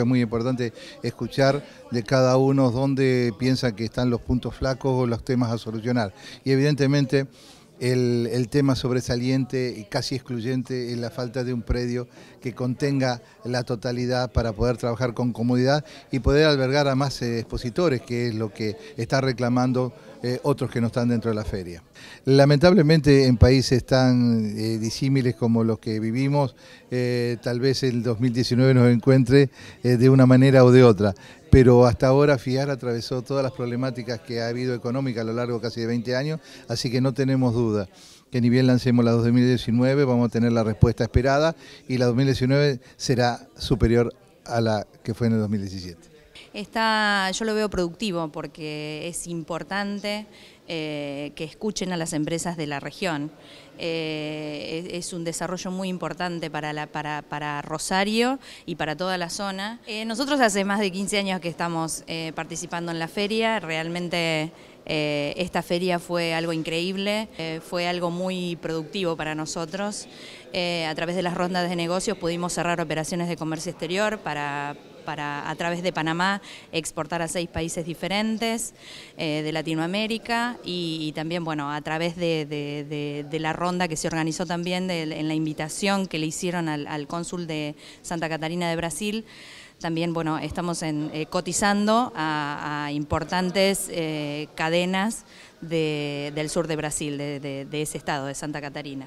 es muy importante escuchar de cada uno dónde piensa que están los puntos flacos o los temas a solucionar. Y evidentemente el, tema sobresaliente y casi excluyente es la falta de un predio que contenga la totalidad para poder trabajar con comodidad y poder albergar a más eh, expositores, que es lo que está reclamando eh, otros que no están dentro de la feria. Lamentablemente en países tan eh, disímiles como los que vivimos, tal vez el 2019 nos encuentre de una manera o de otra pero hasta ahora FIAR atravesó todas las problemáticas que ha habido económicas a lo largo casi de 20 años, así que no tenemos duda que ni bien lancemos la 2019 vamos a tener la respuesta esperada y la 2019 será superior a la que fue en el 2017 está, yo lo veo productivo porque es importante eh, que escuchen a las empresas de la región. Eh, es, un desarrollo muy importante para, Rosario y para toda la zona. Eh, nosotros hace más de 15 años que estamos participando en la feria, realmente esta feria fue algo increíble, fue algo muy productivo para nosotros. a través de las rondas de negocios pudimos cerrar operaciones de comercio exterior para para, a través de Panamá, exportar a seis países diferentes eh, de Latinoamérica y, también, bueno, a través de, la ronda que se organizó también en la invitación que le hicieron al, cónsul de Santa Catarina de Brasil, también bueno, estamos eh, cotizando a, importantes eh, cadenas del sur de Brasil, de ese estado, de Santa Catarina.